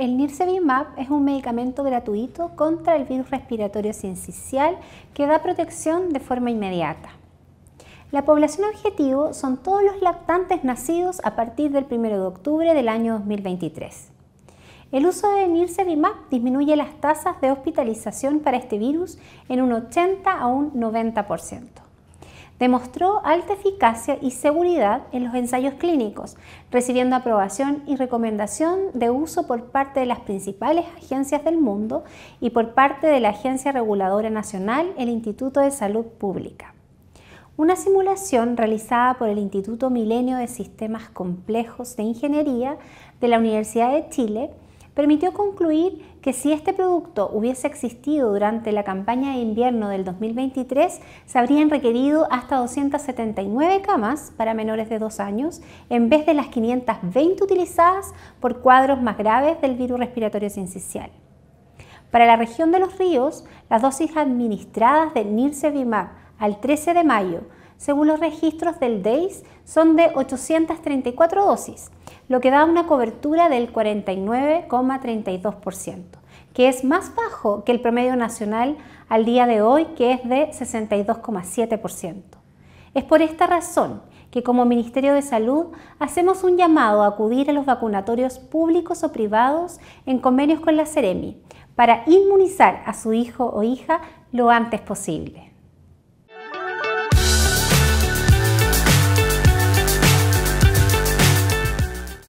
El Nirsevimab es un medicamento gratuito contra el virus respiratorio sincicial que da protección de forma inmediata. La población objetivo son todos los lactantes nacidos a partir del 1 de octubre del año 2023. El uso de Nirsevimab disminuye las tasas de hospitalización para este virus en un 80 a un 90% demostró alta eficacia y seguridad en los ensayos clínicos, recibiendo aprobación y recomendación de uso por parte de las principales agencias del mundo y por parte de la Agencia Reguladora Nacional, el Instituto de Salud Pública. Una simulación realizada por el Instituto Milenio de Sistemas Complejos de Ingeniería de la Universidad de Chile permitió concluir que si este producto hubiese existido durante la campaña de invierno del 2023, se habrían requerido hasta 279 camas para menores de 2 años, en vez de las 520 utilizadas por cuadros más graves del virus respiratorio sincicial. Para la región de los ríos, las dosis administradas del Nirsevimab al 13 de mayo según los registros del DEIS, son de 834 dosis, lo que da una cobertura del 49,32%, que es más bajo que el promedio nacional al día de hoy, que es de 62,7%. Es por esta razón que como Ministerio de Salud hacemos un llamado a acudir a los vacunatorios públicos o privados en convenios con la Ceremi para inmunizar a su hijo o hija lo antes posible.